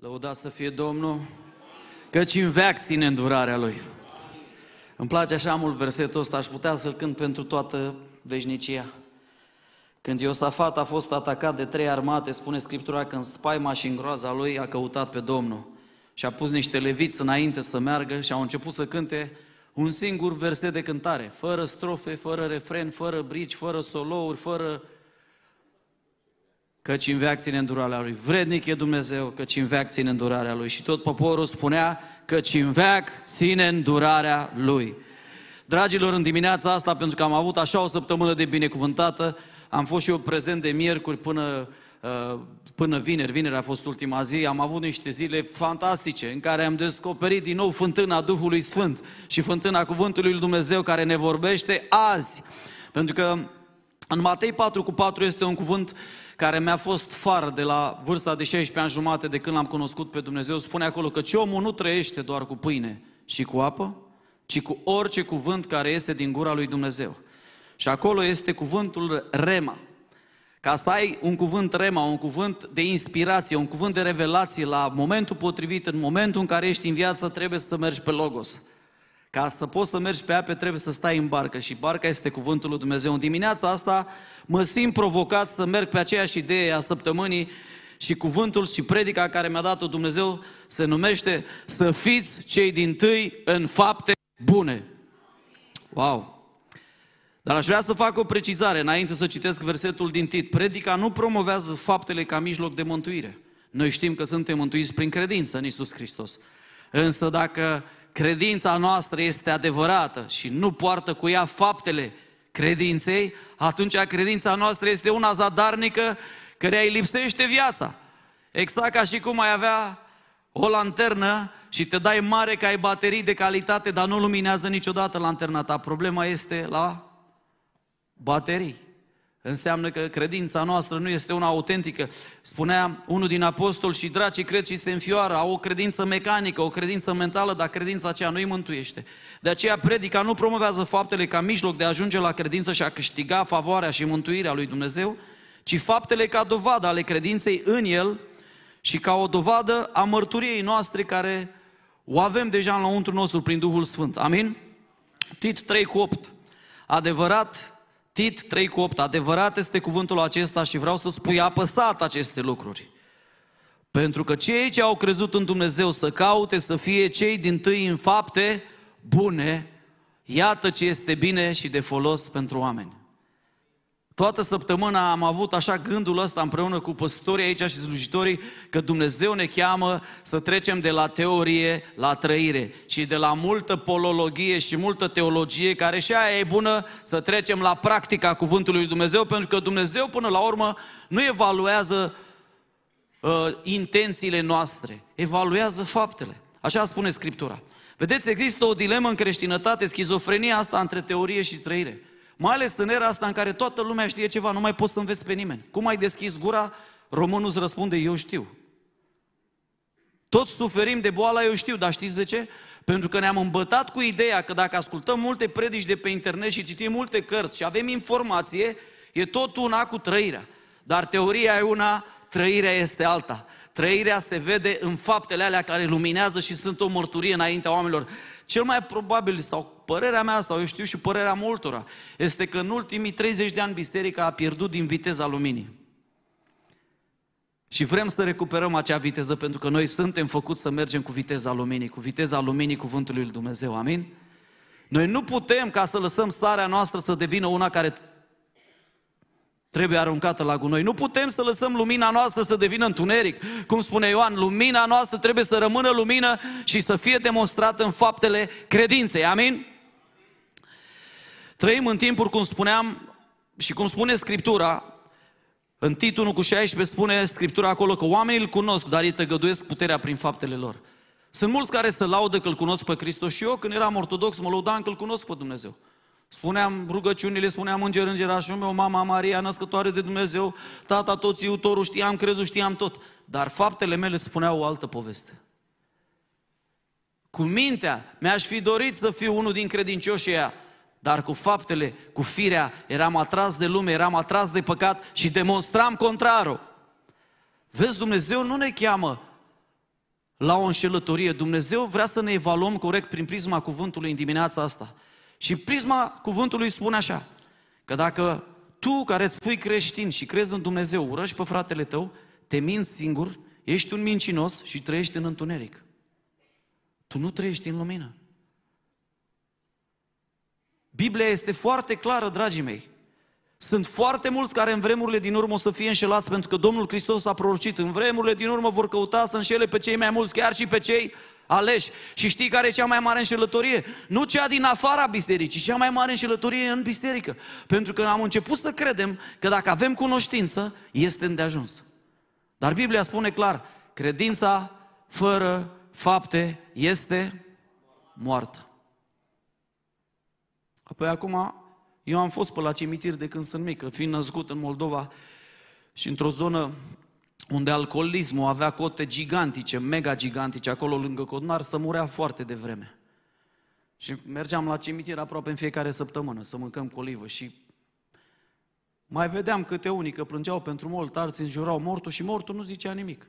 Lăuda să fie Domnul, căci în veac ține îndurarea Lui. Îmi place așa mult versetul ăsta, aș putea să-l cânt pentru toată veșnicia. Când Iosafat a fost atacat de trei armate, spune Scriptura că în spaima și în groaza lui a căutat pe Domnul și a pus niște leviți înainte să meargă și au început să cânte un singur verset de cântare, fără strofe, fără refren, fără brici, fără solouri, fără căci în veac ține îndurarea lui. Vrednic e Dumnezeu, căci în veac ține îndurarea lui. Și tot poporul spunea, căci în veac ține îndurarea lui. Dragilor, în dimineața asta, pentru că am avut așa o săptămână de binecuvântată, am fost și eu prezent de miercuri până, uh, până vineri, vineri a fost ultima zi, am avut niște zile fantastice în care am descoperit din nou fântâna Duhului Sfânt și fântâna Cuvântului Lui Dumnezeu care ne vorbește azi. Pentru că în Matei 4 cu 4 este un cuvânt care mi-a fost far de la vârsta de 16 ani jumate de când l-am cunoscut pe Dumnezeu. Spune acolo că ce omul nu trăiește doar cu pâine și cu apă, ci cu orice cuvânt care este din gura lui Dumnezeu. Și acolo este cuvântul rema. Ca să ai un cuvânt rema, un cuvânt de inspirație, un cuvânt de revelație la momentul potrivit, în momentul în care ești în viață, trebuie să mergi pe logos. Ca să poți să mergi pe ape, trebuie să stai în barcă și barca este cuvântul lui Dumnezeu. În dimineața asta mă simt provocat să merg pe aceeași idee a săptămânii și cuvântul și predica care mi-a dat-o Dumnezeu se numește Să fiți cei din tâi în fapte bune. Wow! Dar aș vrea să fac o precizare înainte să citesc versetul din Tit. Predica nu promovează faptele ca mijloc de mântuire. Noi știm că suntem mântuiți prin credință în Isus Hristos. Însă dacă credința noastră este adevărată și nu poartă cu ea faptele credinței, atunci credința noastră este una zadarnică care îi lipsește viața. Exact ca și cum ai avea o lanternă și te dai mare că ai baterii de calitate, dar nu luminează niciodată lanterna ta. Problema este la baterii. Înseamnă că credința noastră nu este una autentică. Spunea unul din apostoli și dracii cred și se înfioară, au o credință mecanică, o credință mentală, dar credința aceea nu îi mântuiește. De aceea predica nu promovează faptele ca mijloc de a ajunge la credință și a câștiga favoarea și mântuirea lui Dumnezeu, ci faptele ca dovadă ale credinței în El și ca o dovadă a mărturiei noastre care o avem deja în lăuntru nostru prin Duhul Sfânt. Amin? Tit 3 cu 8. Adevărat, Tit 3 cu 8. Adevărat este cuvântul acesta și vreau să spui apăsat aceste lucruri. Pentru că cei ce au crezut în Dumnezeu să caute să fie cei din tâi în fapte bune, iată ce este bine și de folos pentru oameni. Toată săptămâna am avut așa gândul ăsta împreună cu păstorii aici și slujitorii că Dumnezeu ne cheamă să trecem de la teorie la trăire și de la multă polologie și multă teologie, care și aia e bună, să trecem la practica cuvântului lui Dumnezeu, pentru că Dumnezeu până la urmă nu evaluează uh, intențiile noastre, evaluează faptele. Așa spune Scriptura. Vedeți, există o dilemă în creștinătate, schizofrenia asta între teorie și trăire. Mai ales în era asta în care toată lumea știe ceva, nu mai poți să înveți pe nimeni. Cum ai deschis gura, românul îți răspunde, eu știu. Toți suferim de boala, eu știu, dar știți de ce? Pentru că ne-am îmbătat cu ideea că dacă ascultăm multe predici de pe internet și citim multe cărți și avem informație, e tot una cu trăirea. Dar teoria e una, trăirea este alta. Trăirea se vede în faptele alea care luminează și sunt o mărturie înaintea oamenilor. Cel mai probabil, sau Părerea mea asta, eu știu și părerea multora, este că în ultimii 30 de ani biserica a pierdut din viteza luminii. Și vrem să recuperăm acea viteză pentru că noi suntem făcuți să mergem cu viteza luminii, cu viteza luminii cuvântului lui Dumnezeu, amin? Noi nu putem ca să lăsăm starea noastră să devină una care trebuie aruncată la gunoi. Nu putem să lăsăm lumina noastră să devină întuneric. Cum spune Ioan, lumina noastră trebuie să rămână lumină și să fie demonstrată în faptele credinței. Amin? Trăim în timpuri, cum spuneam, și cum spune Scriptura, în titlul cu 16 spune Scriptura acolo că oamenii îl cunosc, dar ei tăgăduiesc puterea prin faptele lor. Sunt mulți care se laudă că îl cunosc pe Hristos și eu când eram ortodox mă laudam că îl cunosc pe Dumnezeu. Spuneam rugăciunile, spuneam înger, îngerașul meu, mama Maria, născătoare de Dumnezeu, tata tot, iutorul, știam crezul, știam tot. Dar faptele mele spuneau o altă poveste. Cu mintea mi-aș fi dorit să fiu unul din credincioșii aia, dar cu faptele, cu firea, eram atras de lume, eram atras de păcat și demonstram contrarul. Vezi, Dumnezeu nu ne cheamă la o înșelătorie. Dumnezeu vrea să ne evaluăm corect prin prisma cuvântului în dimineața asta. Și prisma cuvântului spune așa, că dacă tu care îți spui creștin și crezi în Dumnezeu, urăști pe fratele tău, te minți singur, ești un mincinos și trăiești în întuneric. Tu nu trăiești în lumină. Biblia este foarte clară, dragii mei. Sunt foarte mulți care în vremurile din urmă o să fie înșelați pentru că Domnul Hristos a prorocit. În vremurile din urmă vor căuta să înșele pe cei mai mulți, chiar și pe cei aleși. Și știi care e cea mai mare înșelătorie? Nu cea din afara bisericii, cea mai mare înșelătorie în biserică. Pentru că am început să credem că dacă avem cunoștință, este îndeajuns. Dar Biblia spune clar, credința fără fapte este moartă. Apoi acum, eu am fost pe la cimitir de când sunt mică, fiind născut în Moldova și într-o zonă unde alcoolismul avea cote gigantice, mega gigantice, acolo lângă Codnar, să murea foarte devreme. Și mergeam la cimitir aproape în fiecare săptămână să mâncăm colivă și mai vedeam câte unii că plângeau pentru mult, alții înjurau mortul și mortul nu zicea nimic.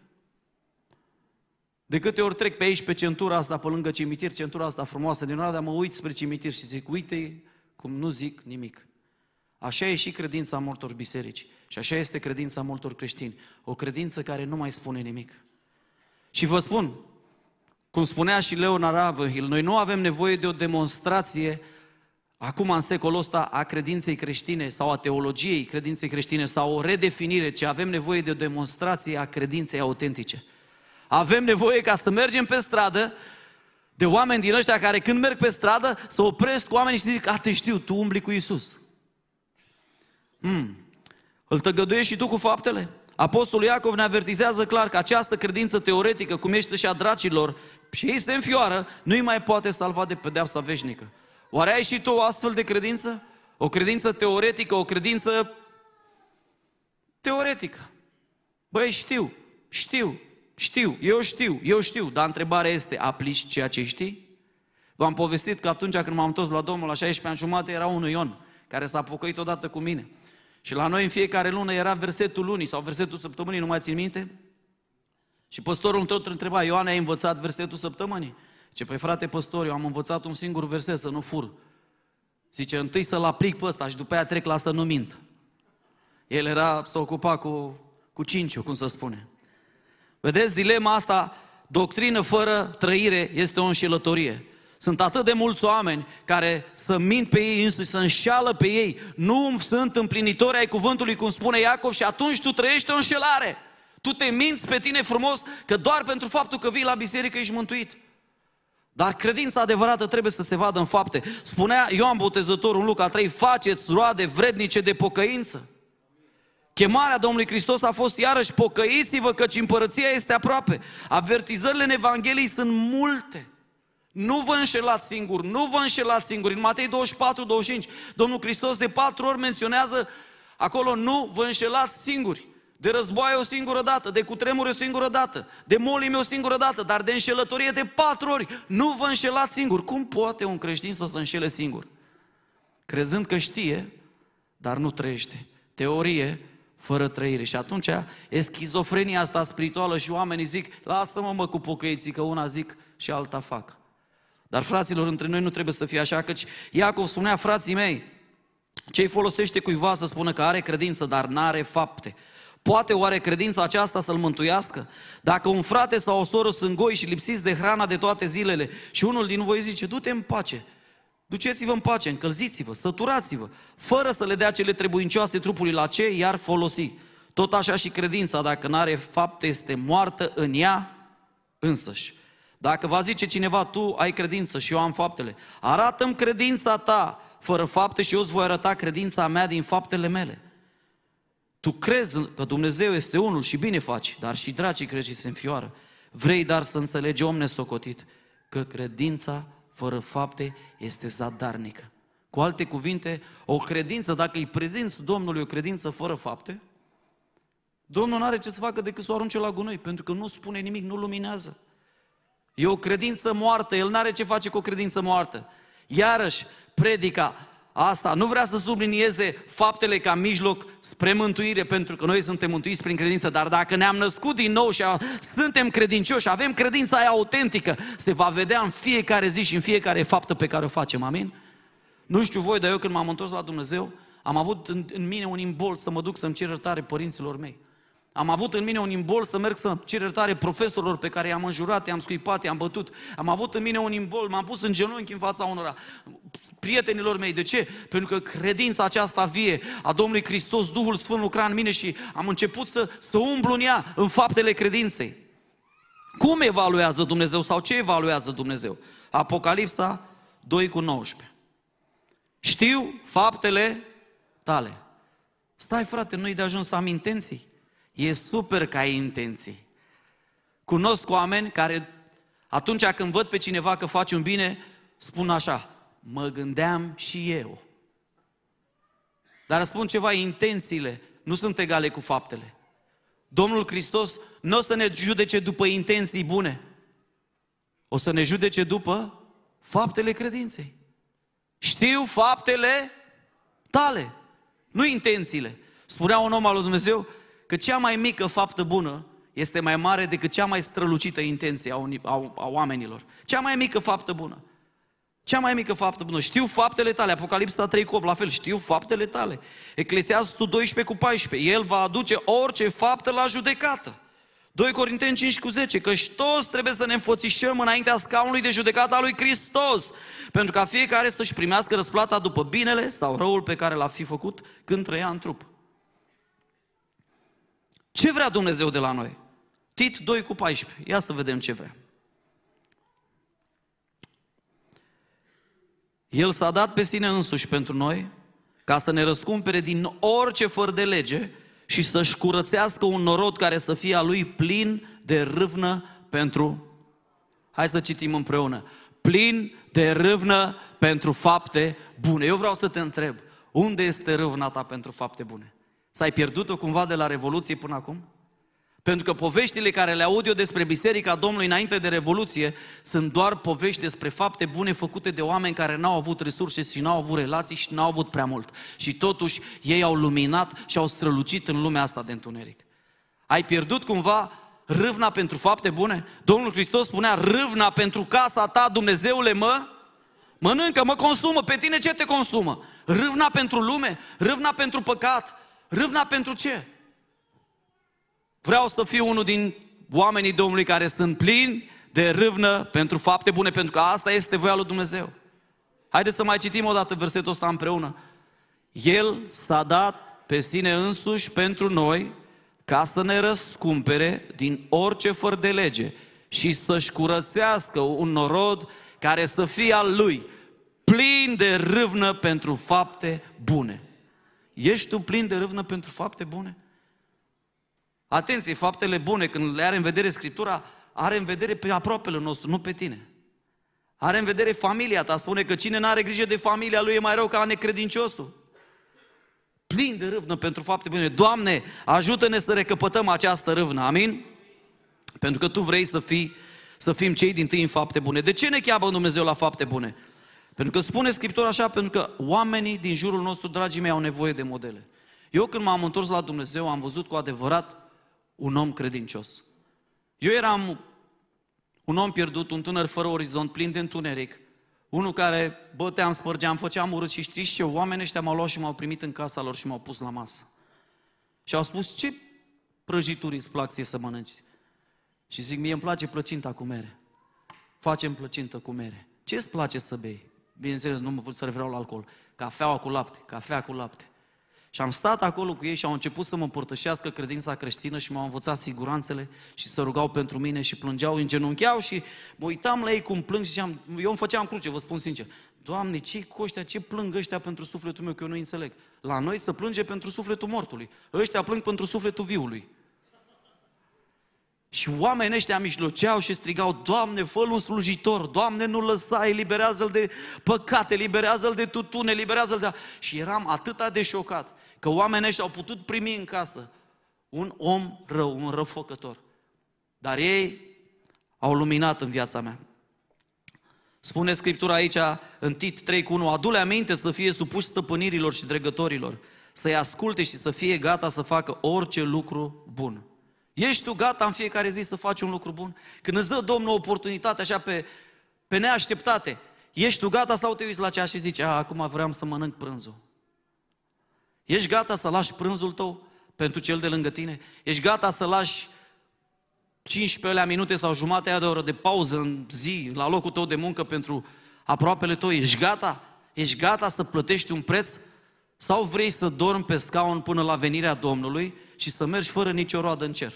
De câte ori trec pe aici, pe centura asta, pe lângă cimitir, centura asta frumoasă din Oradea, mă uit spre cimitir și zic, uite cum nu zic nimic. Așa e și credința multor biserici și așa este credința multor creștini. O credință care nu mai spune nimic. Și vă spun, cum spunea și Leonard Ravenhill, noi nu avem nevoie de o demonstrație acum în secolul ăsta a credinței creștine sau a teologiei credinței creștine sau o redefinire, ci avem nevoie de o demonstrație a credinței autentice. Avem nevoie ca să mergem pe stradă de oameni din ăștia care când merg pe stradă să opresc cu oamenii și zic, a, te știu, tu umbli cu Iisus? Hmm. Îl tăgăduiești și tu cu faptele? Apostolul Iacov ne avertizează clar că această credință teoretică, cum ești și a dracilor, și ei se înfioară, nu îi mai poate salva de pedeapsa veșnică. Oare ai și tu o astfel de credință? O credință teoretică, o credință teoretică. Băi, știu, știu, știu, eu știu, eu știu, dar întrebarea este, aplici ceea ce știi? V-am povestit că atunci când m-am întors la Domnul la 16 ani jumate era un Ion care s-a pocăit odată cu mine. Și la noi în fiecare lună era versetul lunii sau versetul săptămânii, nu mai țin minte? Și păstorul tot întreba, Ioan, ai învățat versetul săptămânii? Ce păi frate păstor, eu am învățat un singur verset, să nu fur. Zice, întâi să-l aplic pe ăsta și după aia trec la să nu mint. El era, să ocupa cu, cu cinciu, cum să spune. Vedeți, dilema asta, doctrină fără trăire, este o înșelătorie. Sunt atât de mulți oameni care să mint pe ei însuși, să înșeală pe ei. Nu sunt împlinitori ai cuvântului, cum spune Iacov, și atunci tu trăiești o înșelare. Tu te minți pe tine frumos că doar pentru faptul că vii la biserică ești mântuit. Dar credința adevărată trebuie să se vadă în fapte. Spunea Ioan Botezătorul în Luca 3, faceți roade vrednice de pocăință. Chemarea Domnului Hristos a fost iarăși, pocăiți-vă căci împărăția este aproape. Avertizările în Evanghelie sunt multe. Nu vă înșelați singuri, nu vă înșelați singuri. În Matei 24, 25, Domnul Hristos de patru ori menționează acolo, nu vă înșelați singuri. De războaie o singură dată, de cutremur o singură dată, de molime o singură dată, dar de înșelătorie de patru ori. Nu vă înșelați singur. Cum poate un creștin să se înșele singur? Crezând că știe, dar nu trăiește. Teorie, fără trăire. Și atunci e schizofrenia asta spirituală și oamenii zic, lasă-mă mă cu pocăiții, că una zic și alta fac. Dar fraților, între noi nu trebuie să fie așa, căci Iacov spunea, frații mei, ce folosește cuiva să spună că are credință, dar n-are fapte? Poate oare credința aceasta să-l mântuiască? Dacă un frate sau o soră sunt goi și lipsiți de hrana de toate zilele și unul din voi zice, du-te în pace, Duceți-vă în pace, încălziți-vă, săturați-vă, fără să le dea cele trebuincioase trupului la ce iar folosi. Tot așa și credința, dacă nu are fapte, este moartă în ea însăși. Dacă va zice cineva, tu ai credință și eu am faptele, arată-mi credința ta fără fapte și eu îți voi arăta credința mea din faptele mele. Tu crezi că Dumnezeu este unul și bine faci, dar și dracii crezi se înfioară. Vrei dar să înțelegi om nesocotit că credința fără fapte este zadarnică. Cu alte cuvinte, o credință, dacă îi prezinți Domnului o credință fără fapte, Domnul nu are ce să facă decât să o arunce la gunoi, pentru că nu spune nimic, nu luminează. E o credință moartă, el nu are ce face cu o credință moartă. Iarăși, predica asta, nu vrea să sublinieze faptele ca mijloc spre mântuire, pentru că noi suntem mântuiți prin credință, dar dacă ne-am născut din nou și suntem credincioși, avem credința aia autentică, se va vedea în fiecare zi și în fiecare faptă pe care o facem, amin? Nu știu voi, dar eu când m-am întors la Dumnezeu, am avut în, în mine un imbol să mă duc să-mi cer iertare părinților mei. Am avut în mine un imbol să merg să cer iertare profesorilor pe care i-am înjurat, i-am scuipat, i-am bătut. Am avut în mine un imbol, m-am pus în genunchi în fața unora. Prietenilor mei, de ce? Pentru că credința aceasta vie a Domnului Hristos, Duhul Sfânt lucra în mine și am început să, să umblu în ea, în faptele credinței. Cum evaluează Dumnezeu sau ce evaluează Dumnezeu? Apocalipsa 2 cu 19. Știu faptele tale. Stai frate, nu-i de ajuns să am intenții. E super că ai intenții. Cunosc oameni care atunci când văd pe cineva că face un bine, spun așa, mă gândeam și eu. Dar spun ceva, intențiile nu sunt egale cu faptele. Domnul Hristos nu o să ne judece după intenții bune, o să ne judece după faptele credinței. Știu faptele tale, nu intențiile. Spunea un om al lui Dumnezeu, că cea mai mică faptă bună este mai mare decât cea mai strălucită intenție a, unii, a, a oamenilor. Cea mai mică faptă bună. Cea mai mică faptă bună. Știu faptele tale. Apocalipsa 3 cu 8, la fel. Știu faptele tale. Eclesiastul 12 cu 14. El va aduce orice faptă la judecată. 2 Corinteni 5 cu 10, și toți trebuie să ne înfățișăm înaintea scaunului de judecată a lui Hristos, pentru ca fiecare să-și primească răsplata după binele sau răul pe care l-a fi făcut când trăia în trup. Ce vrea Dumnezeu de la noi? Tit 2 cu 14. Ia să vedem ce vrea. El s-a dat pe sine însuși pentru noi, ca să ne răscumpere din orice fără de lege și să-și curățească un norod care să fie a lui plin de râvnă pentru... Hai să citim împreună. Plin de râvnă pentru fapte bune. Eu vreau să te întreb, unde este râvna ta pentru fapte bune? s ai pierdut-o cumva de la Revoluție până acum? Pentru că poveștile care le aud eu despre Biserica Domnului înainte de Revoluție sunt doar povești despre fapte bune făcute de oameni care n-au avut resurse și n-au avut relații și n-au avut prea mult. Și totuși ei au luminat și au strălucit în lumea asta de întuneric. Ai pierdut cumva râvna pentru fapte bune? Domnul Hristos spunea, râvna pentru casa ta, Dumnezeule, mă, mănâncă, mă consumă, pe tine ce te consumă? Râvna pentru lume, râvna pentru păcat, Râvna pentru ce? Vreau să fiu unul din oamenii Domnului care sunt plini de râvnă pentru fapte bune, pentru că asta este voia lui Dumnezeu. Haideți să mai citim o dată versetul ăsta împreună. El s-a dat pe sine însuși pentru noi ca să ne răscumpere din orice fără de lege și să-și curățească un norod care să fie al lui, plin de râvnă pentru fapte bune. Ești tu plin de râvnă pentru fapte bune? Atenție, faptele bune, când le are în vedere Scriptura, are în vedere pe aproapele nostru, nu pe tine. Are în vedere familia ta, spune că cine nu are grijă de familia lui e mai rău ca necredinciosul. Plin de râvnă pentru fapte bune. Doamne, ajută-ne să recăpătăm această râvnă, amin? Pentru că Tu vrei să fii, să fim cei din tâi în fapte bune. De ce ne cheabă Dumnezeu la fapte bune? Pentru că spune Scriptura așa, pentru că oamenii din jurul nostru, dragii mei, au nevoie de modele. Eu când m-am întors la Dumnezeu, am văzut cu adevărat un om credincios. Eu eram un om pierdut, un tânăr fără orizont, plin de întuneric, unul care băteam, spărgeam, făceam urât și știți ce? Oamenii ăștia m-au luat și m-au primit în casa lor și m-au pus la masă. Și au spus, ce prăjituri îți plac ție să mănânci? Și zic, mie îmi place plăcinta cu mere. Facem plăcintă cu mere. Ce îți place să bei? bineînțeles, nu mă să referau la alcool, cafeaua cu lapte, cafea cu lapte. Și am stat acolo cu ei și au început să mă împărtășească credința creștină și m-au învățat siguranțele și se rugau pentru mine și plângeau, îngenuncheau și mă uitam la ei cum plâng și am, eu îmi făceam cruce, vă spun sincer. Doamne, ce cu ăștia, ce plâng ăștia pentru sufletul meu, că eu nu înțeleg. La noi să plânge pentru sufletul mortului, ăștia plâng pentru sufletul viului. Și oamenii ăștia mijloceau și strigau, Doamne, fă un slujitor, Doamne, nu lăsa, eliberează-l de păcate, eliberează-l de tutun, eliberează-l de... Și eram atât de șocat că oamenii ăștia au putut primi în casă un om rău, un răufăcător. Dar ei au luminat în viața mea. Spune Scriptura aici, în Tit 3 cu 1, adule aminte să fie supuși stăpânirilor și dregătorilor, să-i asculte și să fie gata să facă orice lucru bun. Ești tu gata în fiecare zi să faci un lucru bun? Când îți dă Domnul o oportunitate așa pe, pe neașteptate, ești tu gata sau te uiți la cea și zici, A, ah, acum vreau să mănânc prânzul. Ești gata să lași prânzul tău pentru cel de lângă tine? Ești gata să lași 15 minute sau jumătate de oră de pauză în zi, la locul tău de muncă pentru aproapele tău? Ești gata? Ești gata să plătești un preț? Sau vrei să dormi pe scaun până la venirea Domnului ci să mergi fără nicio roadă în cer.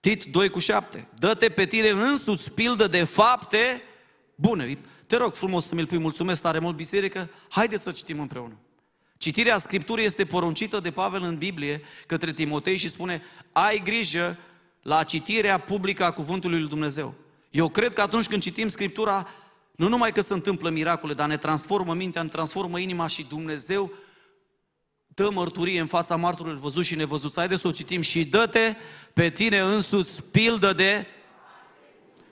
Tit 2 cu 7. Dă-te pe tine însuți pildă de fapte bune. Te rog frumos să mi-l pui, mulțumesc tare mult, biserică. Haideți să citim împreună. Citirea Scripturii este poruncită de Pavel în Biblie către Timotei și spune ai grijă la citirea publică a Cuvântului Lui Dumnezeu. Eu cred că atunci când citim Scriptura, nu numai că se întâmplă miracole, dar ne transformă mintea, ne transformă inima și Dumnezeu dă mărturie în fața martorilor văzut și nevăzuți. Haideți să o citim și dă-te pe tine însuți pildă de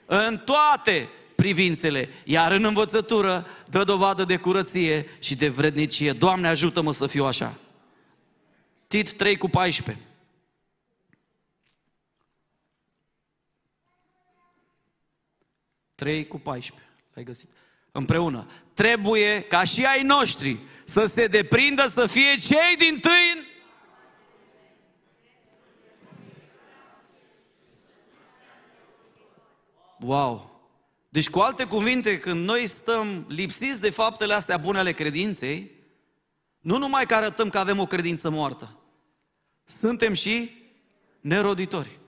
în toate privințele, iar în învățătură dă dovadă de curăție și de vrednicie. Doamne, ajută-mă să fiu așa. Tit 3 cu 14. Trei cu 14. Ai găsit? Împreună. Trebuie ca și ai noștri să se deprindă să fie cei din tâi în... Wow! Deci cu alte cuvinte, când noi stăm lipsiți de faptele astea bune ale credinței, nu numai că arătăm că avem o credință moartă, suntem și neroditori.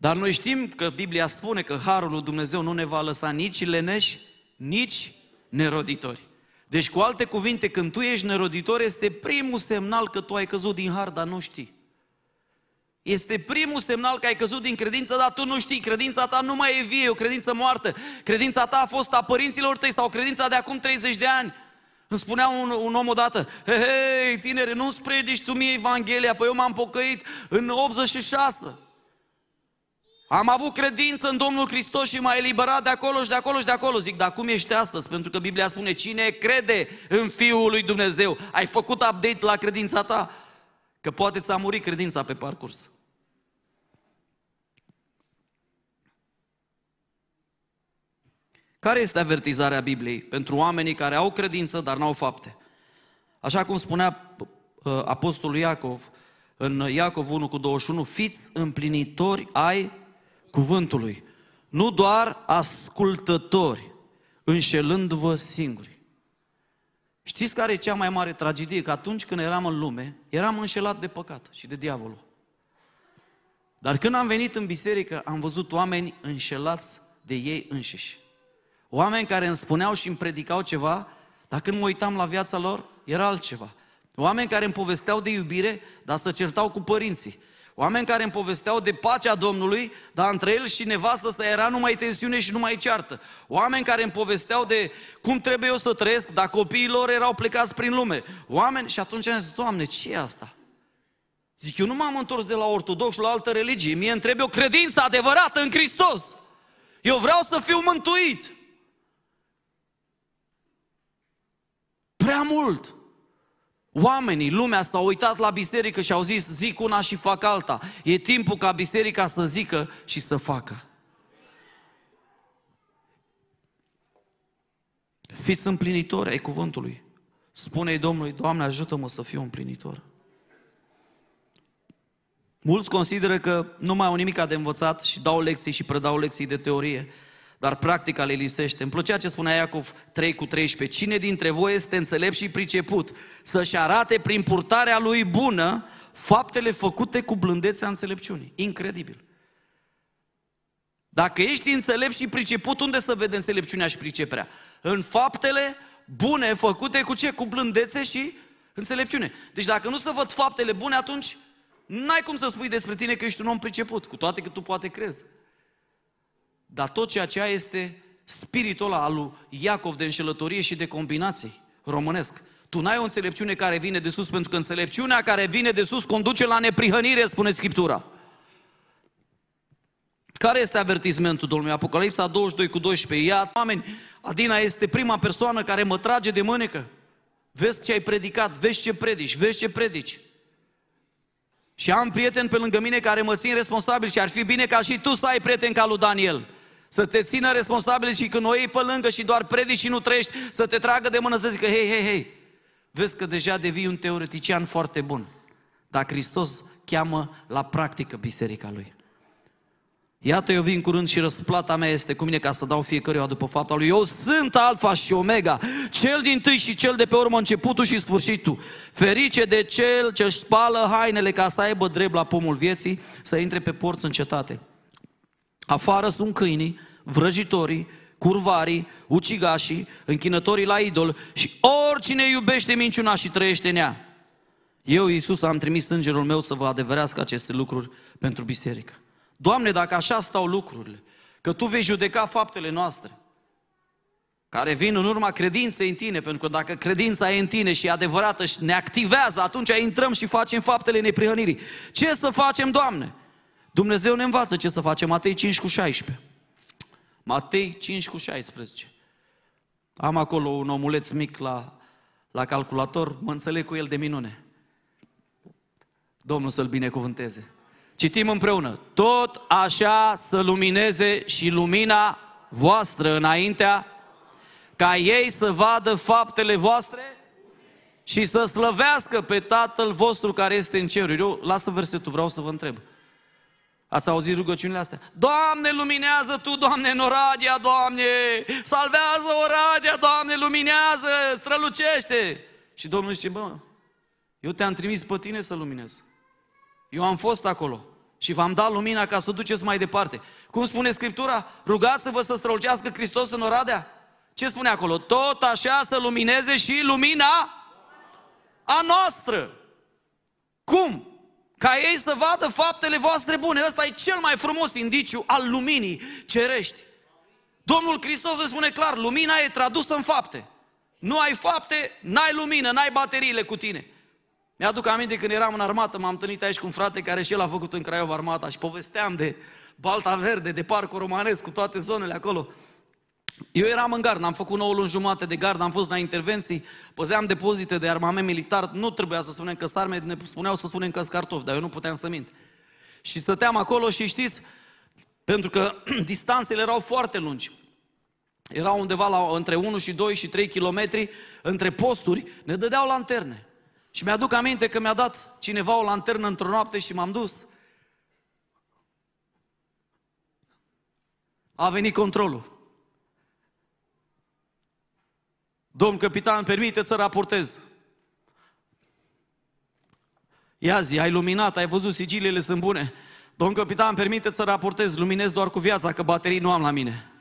Dar noi știm că Biblia spune că Harul lui Dumnezeu nu ne va lăsa nici leneși, nici neroditori. Deci, cu alte cuvinte, când tu ești neroditor, este primul semnal că tu ai căzut din har, dar nu știi. Este primul semnal că ai căzut din credință, dar tu nu știi. Credința ta nu mai e vie, e o credință moartă. Credința ta a fost a părinților tăi sau credința de acum 30 de ani. Îmi spunea un, un om odată, hei, hey, tinere, nu-ți predici tu mie Evanghelia, păi eu m-am pocăit în 86. Am avut credință în Domnul Hristos și m-a eliberat de acolo și de acolo și de acolo. Zic, dar cum ești astăzi? Pentru că Biblia spune, cine crede în Fiul lui Dumnezeu? Ai făcut update la credința ta? Că poate ți-a murit credința pe parcurs. Care este avertizarea Bibliei pentru oamenii care au credință, dar n-au fapte? Așa cum spunea uh, Apostolul Iacov în Iacov 1 cu 21, fiți împlinitori ai cuvântului, nu doar ascultători, înșelându-vă singuri. Știți care e cea mai mare tragedie? Că atunci când eram în lume, eram înșelat de păcat și de diavolul. Dar când am venit în biserică, am văzut oameni înșelați de ei înșiși. Oameni care îmi spuneau și îmi predicau ceva, dar când mă uitam la viața lor, era altceva. Oameni care îmi povesteau de iubire, dar se certau cu părinții. Oameni care îmi povesteau de pacea Domnului, dar între el și nevastă asta era numai tensiune și numai ceartă. Oameni care îmi povesteau de cum trebuie eu să trăiesc, dar copiii lor erau plecați prin lume. Oameni, și atunci am zis, Doamne, ce e asta? Zic, eu nu m-am întors de la ortodox la altă religie. Mie îmi trebuie o credință adevărată în Hristos. Eu vreau să fiu mântuit. Prea mult. Oamenii, lumea s-au uitat la biserică și au zis, zic una și fac alta. E timpul ca biserica să zică și să facă. Fiți împlinitori ai cuvântului. Spune-i Domnului, Doamne ajută-mă să fiu împlinitor. Mulți consideră că nu mai au nimic de învățat și dau lecții și predau lecții de teorie dar practica le lipsește. Îmi plăcea ce spunea Iacov 3 cu 13. Cine dintre voi este înțelept și priceput să-și arate prin purtarea lui bună faptele făcute cu blândețea înțelepciunii? Incredibil. Dacă ești înțelept și priceput, unde să vede înțelepciunea și priceperea? În faptele bune făcute cu ce? Cu blândețe și înțelepciune. Deci dacă nu se văd faptele bune, atunci n-ai cum să spui despre tine că ești un om priceput, cu toate că tu poate crezi. Dar tot ceea ce ai este spiritul ăla al lui Iacov de înșelătorie și de combinații românesc. Tu n-ai o înțelepciune care vine de sus, pentru că înțelepciunea care vine de sus conduce la neprihănire, spune Scriptura. Care este avertismentul Domnului? Apocalipsa 22 cu 12. Ia, oameni, Adina este prima persoană care mă trage de mânecă. Vezi ce ai predicat, vezi ce predici, vezi ce predici. Și am prieteni pe lângă mine care mă țin responsabil și ar fi bine ca și tu să ai prieteni ca lui Daniel. Să te țină responsabil și când o iei pe lângă și doar predici și nu trăiești, să te tragă de mână să zică, hei, hei, hei, vezi că deja devii un teoretician foarte bun. Dar Hristos cheamă la practică biserica Lui. Iată, eu vin curând și răsplata mea este cu mine ca să dau fiecăruia după fapta lui. Eu sunt Alfa și Omega, cel din tâi și cel de pe urmă, începutul și sfârșitul. Ferice de cel ce spală hainele ca să aibă drept la pomul vieții, să intre pe porți în cetate. Afară sunt câinii, vrăjitorii, curvarii, ucigașii, închinătorii la idol și oricine iubește minciuna și trăiește în ea. Eu, Iisus, am trimis îngerul meu să vă adevărească aceste lucruri pentru biserică. Doamne, dacă așa stau lucrurile, că Tu vei judeca faptele noastre, care vin în urma credinței în tine, pentru că dacă credința e în tine și e adevărată și ne activează, atunci intrăm și facem faptele neprihănirii. Ce să facem, Doamne? Dumnezeu ne învață ce să facem. Matei 5 cu 16. Matei 5 cu 16. Am acolo un omuleț mic la, la calculator, mă înțeleg cu el de minune. Domnul să-l binecuvânteze. Citim împreună. Tot așa să lumineze și lumina voastră înaintea, ca ei să vadă faptele voastre și să slăvească pe Tatăl vostru care este în ceruri. Eu lasă versetul, vreau să vă întreb. Ați auzit rugăciunile astea? Doamne, luminează Tu, Doamne, în Oradia, Doamne! Salvează Oradia, Doamne, luminează, strălucește! Și Domnul zice, bă, eu te-am trimis pe tine să luminez. Eu am fost acolo și v-am dat lumina ca să o duceți mai departe. Cum spune Scriptura? Rugați-vă să strălucească Hristos în Oradea. Ce spune acolo? Tot așa să lumineze și lumina a noastră. Cum? Ca ei să vadă faptele voastre bune. Ăsta e cel mai frumos indiciu al luminii cerești. Domnul Hristos îi spune clar, lumina e tradusă în fapte. Nu ai fapte, n-ai lumină, n-ai bateriile cu tine. Mi-aduc aminte când eram în armată, m-am întâlnit aici cu un frate care și el a făcut în Craiova armata și povesteam de Balta Verde, de Parcul Romanesc, cu toate zonele acolo. Eu eram în gard, am făcut 9 luni jumate de gard, am fost la intervenții, păzeam depozite de armament militar, nu trebuia să spunem că arme, ne spuneau să spunem că cartofi, dar eu nu puteam să mint. Și stăteam acolo și știți, pentru că distanțele erau foarte lungi. Erau undeva la, între 1 și 2 și 3 kilometri, între posturi, ne dădeau lanterne. Și mi-aduc aminte că mi-a dat cineva o lanternă într-o noapte și m-am dus. A venit controlul. Domn capitan, permite să raportez. Ia zi, ai luminat, ai văzut, sigiliile sunt bune. Domn capitan, permite să raportez, luminez doar cu viața, că baterii nu am la mine.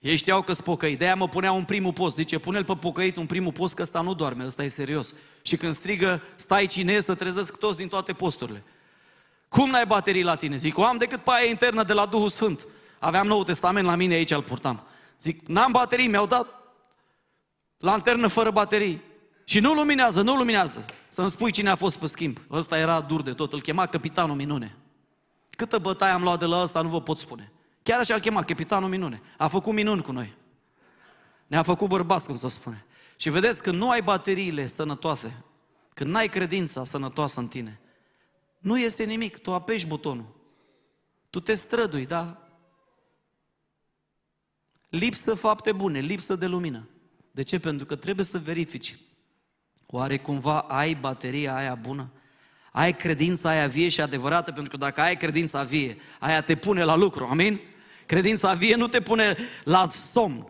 Ei știau că spocăi, de-aia mă puneau un primul post. Zice, pune-l pe pocăit un primul post, că ăsta nu doarme, ăsta e serios. Și când strigă, stai cine, să trezesc toți din toate posturile. Cum n-ai baterii la tine? Zic, o am decât paia internă de la Duhul Sfânt. Aveam Noul Testament la mine, aici îl purtam. Zic, n-am baterii, mi-au dat lanternă fără baterii. Și nu luminează, nu luminează. Să-mi spui cine a fost pe schimb. Ăsta era dur de tot, îl chema Capitanul Minune. Câtă bătaie am luat de la ăsta, nu vă pot spune. Chiar așa îl chema, Capitanul Minune. A făcut minuni cu noi. Ne-a făcut bărbați, cum să spune. Și vedeți, că nu ai bateriile sănătoase, când n-ai credința sănătoasă în tine, nu este nimic, tu apeși butonul. Tu te strădui, da? Lipsă fapte bune, lipsă de lumină. De ce? Pentru că trebuie să verifici. Oare cumva ai bateria aia bună? Ai credința aia vie și adevărată? Pentru că dacă ai credința vie, aia te pune la lucru, amin? Credința vie nu te pune la somn.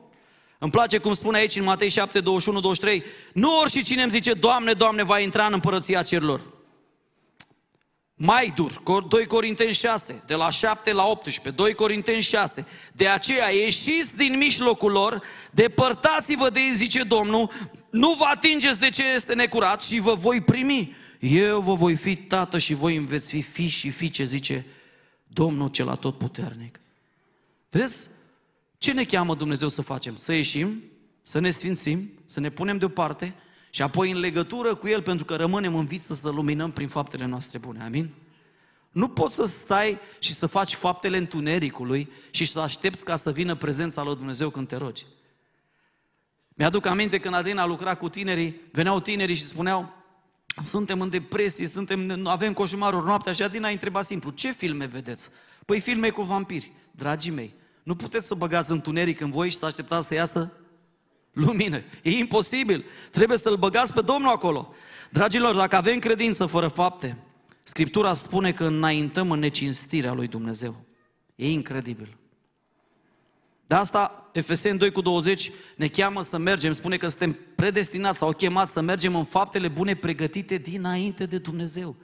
Îmi place cum spune aici în Matei 7, 21, 23, nu oricine îmi zice, Doamne, Doamne, va intra în împărăția cerurilor mai dur, 2 Corinteni 6, de la 7 la 18, 2 Corinteni 6. De aceea ieșiți din mijlocul lor, depărtați-vă de ei, zice Domnul, nu vă atingeți de ce este necurat și vă voi primi. Eu vă voi fi tată și voi îmi veți fi fi și ce zice Domnul cel atotputernic. Vezi? Ce ne cheamă Dumnezeu să facem? Să ieșim, să ne sfințim, să ne punem deoparte, și apoi în legătură cu El, pentru că rămânem în viță să luminăm prin faptele noastre bune. Amin? Nu poți să stai și să faci faptele întunericului și să aștepți ca să vină prezența lui Dumnezeu când te rogi. Mi-aduc aminte când Adina lucra cu tinerii, veneau tinerii și spuneau, suntem în depresie, suntem, avem coșmaruri noaptea și Adina a întrebat simplu, ce filme vedeți? Păi filme cu vampiri. Dragii mei, nu puteți să băgați întuneric în voi și să așteptați să iasă lumină. E imposibil. Trebuie să-L băgați pe Domnul acolo. Dragilor, dacă avem credință fără fapte, Scriptura spune că înaintăm în necinstirea lui Dumnezeu. E incredibil. De asta Efeseni 2 cu 20 ne cheamă să mergem, spune că suntem predestinați sau chemați să mergem în faptele bune pregătite dinainte de Dumnezeu.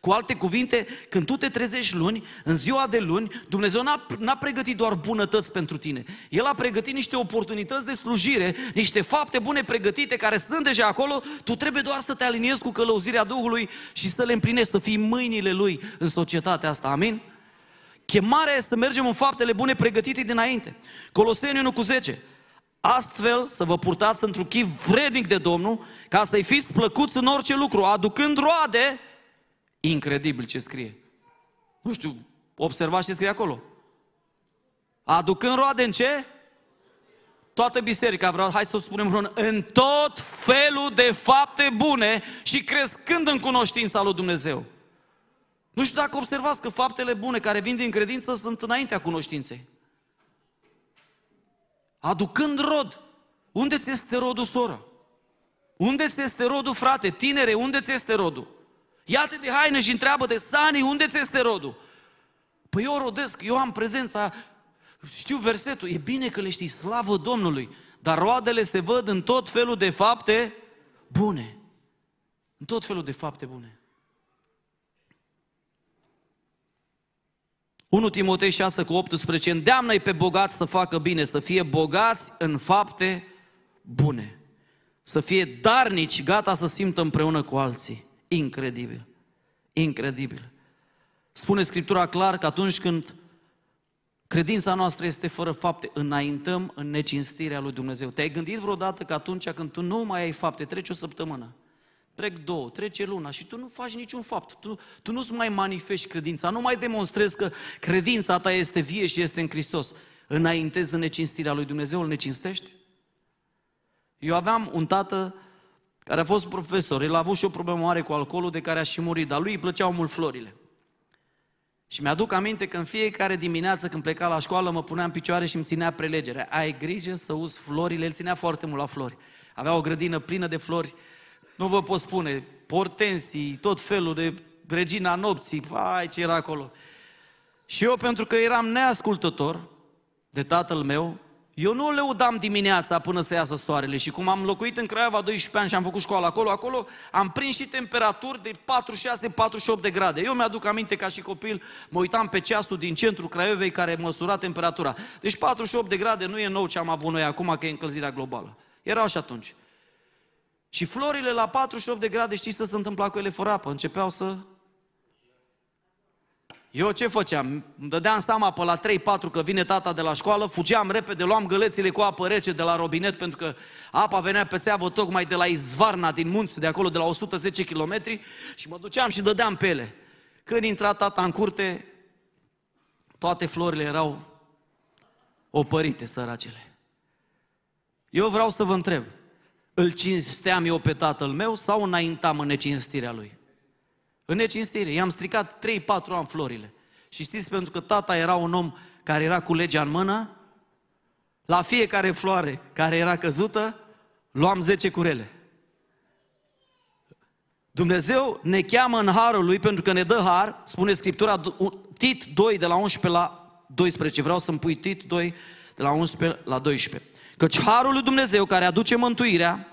Cu alte cuvinte, când tu te trezești luni, în ziua de luni, Dumnezeu n-a, n-a pregătit doar bunătăți pentru tine. El a pregătit niște oportunități de slujire, niște fapte bune pregătite care sunt deja acolo. Tu trebuie doar să te aliniezi cu călăuzirea Duhului și să le împlinești, să fii mâinile Lui în societatea asta. Amin? Chemarea este să mergem în faptele bune pregătite dinainte. Coloseni 1 cu 10. Astfel să vă purtați într-un chip vrednic de Domnul, ca să-i fiți plăcuți în orice lucru, aducând roade Incredibil ce scrie. Nu știu, observați ce scrie acolo. Aducând roade în ce? Toată biserica, vreau, hai să o spunem vreun, în tot felul de fapte bune și crescând în cunoștința lui Dumnezeu. Nu știu dacă observați că faptele bune care vin din credință sunt înaintea cunoștinței. Aducând rod. Unde ți este rodul, soră? Unde ți este rodul, frate? Tinere, unde ți este rodul? Iată de haine, și întreabă de Sani, unde ți este rodul? Păi eu rodesc, eu am prezența, știu versetul, e bine că le știi, slavă Domnului, dar roadele se văd în tot felul de fapte bune. În tot felul de fapte bune. 1 Timotei 6 cu 18, îndeamnă pe bogați să facă bine, să fie bogați în fapte bune, să fie darnici, gata să simtă împreună cu alții. Incredibil. Incredibil. Spune Scriptura clar că atunci când credința noastră este fără fapte, înaintăm în necinstirea lui Dumnezeu. Te-ai gândit vreodată că atunci când tu nu mai ai fapte, trece o săptămână, trec două, trece luna și tu nu faci niciun fapt, tu, tu nu-ți mai manifesti credința, nu mai demonstrezi că credința ta este vie și este în Hristos. Înaintezi în necinstirea lui Dumnezeu, îl necinstești? Eu aveam un tată care a fost profesor, el a avut și o problemă mare cu alcoolul de care a și murit, dar lui îi plăceau mult florile. Și mi-aduc aminte că în fiecare dimineață când pleca la școală mă punea în picioare și îmi ținea prelegerea. Ai grijă să uzi florile, el ținea foarte mult la flori. Avea o grădină plină de flori, nu vă pot spune, portensii, tot felul de regina nopții, vai ce era acolo. Și eu pentru că eram neascultător de tatăl meu, eu nu le udam dimineața până să iasă soarele și cum am locuit în Craiova 12 ani și am făcut școală acolo, acolo am prins și temperaturi de 46-48 de grade. Eu mi-aduc aminte ca și copil, mă uitam pe ceasul din centrul Craiovei care măsura temperatura. Deci 48 de grade nu e nou ce am avut noi acum, că e încălzirea globală. Erau și atunci. Și florile la 48 de grade, știți ce se întâmpla cu ele fără apă? Începeau să eu ce făceam? Îmi dădeam seama pe la 3-4 că vine tata de la școală, fugeam repede, luam gălețile cu apă rece de la robinet, pentru că apa venea pe țeavă tocmai de la Izvarna, din munți, de acolo, de la 110 km, și mă duceam și dădeam pele. Când intra tata în curte, toate florile erau opărite, săracele. Eu vreau să vă întreb, îl cinsteam eu pe tatăl meu sau înaintam în necinstirea lui? În necinstire. I-am stricat 3-4 ani florile. Și știți, pentru că tata era un om care era cu legea în mână, la fiecare floare care era căzută, luam 10 curele. Dumnezeu ne cheamă în harul lui pentru că ne dă har, spune Scriptura Tit 2 de la 11 la 12. Vreau să-mi pui Tit 2 de la 11 la 12. Căci harul lui Dumnezeu care aduce mântuirea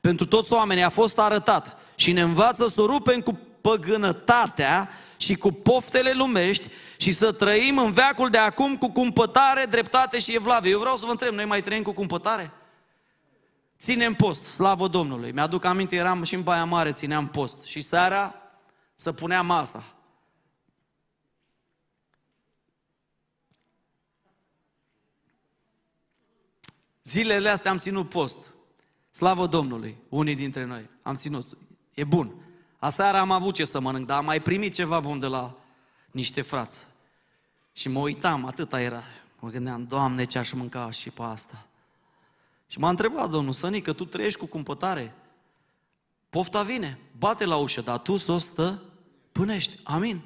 pentru toți oamenii a fost arătat și ne învață să o rupem cu păgânătatea și cu poftele lumești și să trăim în veacul de acum cu cumpătare, dreptate și evlavie. Eu vreau să vă întreb, noi mai trăim cu cumpătare? Ținem post, slavă Domnului. Mi-aduc aminte, eram și în Baia Mare, țineam post. Și seara să punea masa. Zilele astea am ținut post. Slavă Domnului, unii dintre noi. Am ținut. E bun. Aseară am avut ce să mănânc, dar am mai primit ceva bun de la niște frați. Și mă uitam, atâta era. Mă gândeam, Doamne, ce aș mânca și pe asta. Și m-a întrebat Domnul Sănică, tu trăiești cu cumpătare? Pofta vine, bate la ușă, dar tu să o stă pânești. Amin.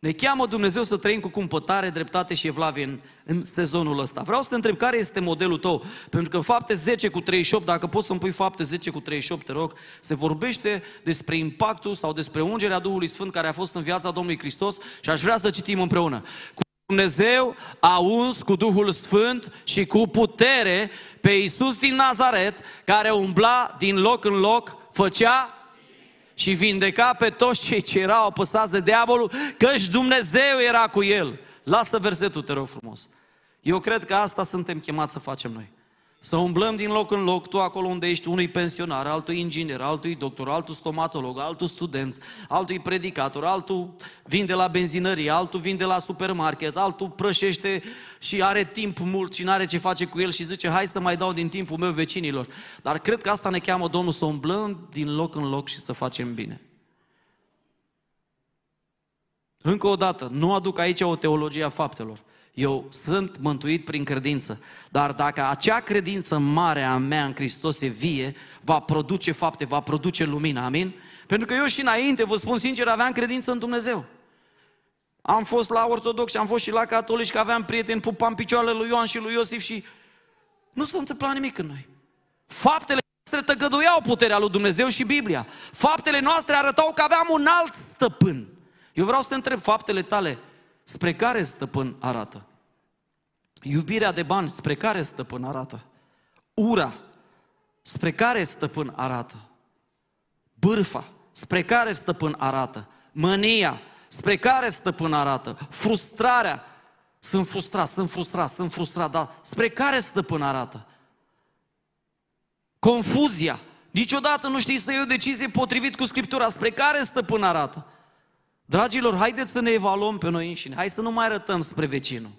Ne cheamă Dumnezeu să trăim cu cumpătare, dreptate și evlavie în, în sezonul ăsta. Vreau să te întreb care este modelul tău, pentru că în fapte 10 cu 38, dacă poți să-mi pui fapte 10 cu 38, te rog, se vorbește despre impactul sau despre ungerea Duhului Sfânt care a fost în viața Domnului Hristos și aș vrea să citim împreună. Cu Dumnezeu a uns cu Duhul Sfânt și cu putere pe Iisus din Nazaret, care umbla din loc în loc, făcea și vindeca pe toți cei ce erau apăsați de diavolul, căci Dumnezeu era cu el. Lasă versetul, te rog frumos. Eu cred că asta suntem chemați să facem noi. Să umblăm din loc în loc, tu acolo unde ești, unui pensionar, altui inginer, altui doctor, altul stomatolog, altul student, altui predicator, altul vinde la benzinărie, altul vinde la supermarket, altul prășește și are timp mult și nu are ce face cu el și zice, hai să mai dau din timpul meu vecinilor. Dar cred că asta ne cheamă Domnul să umblăm din loc în loc și să facem bine. Încă o dată, nu aduc aici o teologie a faptelor. Eu sunt mântuit prin credință, dar dacă acea credință mare a mea în Hristos e vie, va produce fapte, va produce lumină, amin? Pentru că eu și înainte, vă spun sincer, aveam credință în Dumnezeu. Am fost la ortodox și am fost și la catolici, că aveam prieteni, pupam picioarele lui Ioan și lui Iosif și nu s-a întâmplat nimic în noi. Faptele noastre tăgăduiau puterea lui Dumnezeu și Biblia. Faptele noastre arătau că aveam un alt stăpân. Eu vreau să te întreb, faptele tale spre care stăpân arată? Iubirea de bani, spre care stăpân arată? Ura, spre care stăpân arată? Bârfa, spre care stăpân arată? Mânia, spre care stăpân arată? Frustrarea, sunt frustrat, sunt frustrat, sunt frustrat, dar spre care stăpân arată? Confuzia, niciodată nu știi să iei o decizie potrivit cu Scriptura, spre care stăpân arată? Dragilor, haideți să ne evaluăm pe noi înșine, hai să nu mai arătăm spre vecinul.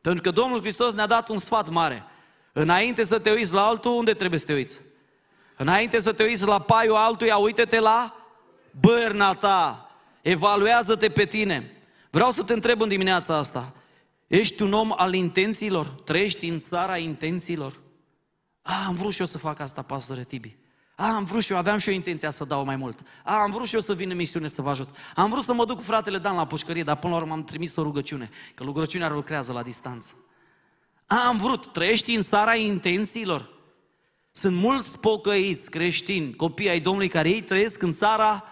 Pentru că Domnul Hristos ne-a dat un sfat mare. Înainte să te uiți la altul, unde trebuie să te uiți? Înainte să te uiți la paiul altuia, uite-te la bârna ta. Evaluează-te pe tine. Vreau să te întreb în dimineața asta. Ești un om al intențiilor? Trăiești în țara intențiilor? Ah, am vrut și eu să fac asta, pastore Tibi. A, ah, am vrut și eu, aveam și eu intenția să dau mai mult. A, ah, am vrut și eu să vin în misiune să vă ajut. Am vrut să mă duc cu fratele Dan la pușcărie, dar până la urmă am trimis o rugăciune, că rugăciunea lucrează la distanță. A, ah, am vrut, trăiești în țara intențiilor. Sunt mulți pocăiți creștini, copii ai Domnului, care ei trăiesc în țara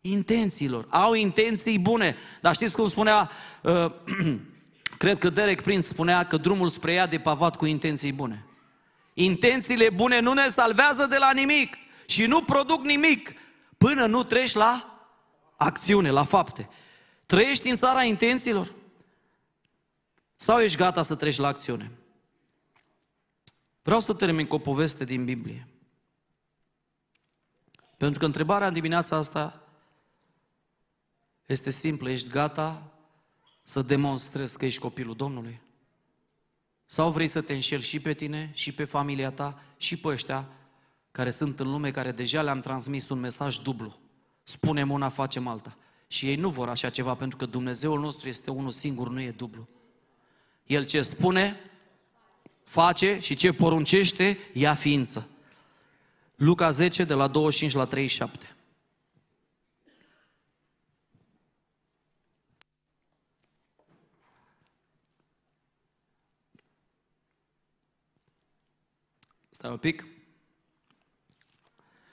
intențiilor. Au intenții bune, dar știți cum spunea, uh, cred că Derek Prince spunea că drumul spre ea de pavat cu intenții bune. Intențiile bune nu ne salvează de la nimic și nu produc nimic până nu treci la acțiune, la fapte. Trăiești în țara intențiilor? Sau ești gata să treci la acțiune? Vreau să termin cu o poveste din Biblie. Pentru că întrebarea în dimineața asta este simplă. Ești gata să demonstrezi că ești copilul Domnului? Sau vrei să te înșeli și pe tine, și pe familia ta, și pe ăștia care sunt în lume, care deja le-am transmis un mesaj dublu. Spunem una, facem alta. Și ei nu vor așa ceva, pentru că Dumnezeul nostru este unul singur, nu e dublu. El ce spune, face și ce poruncește, ia ființă. Luca 10, de la 25 la 37. Stai un pic.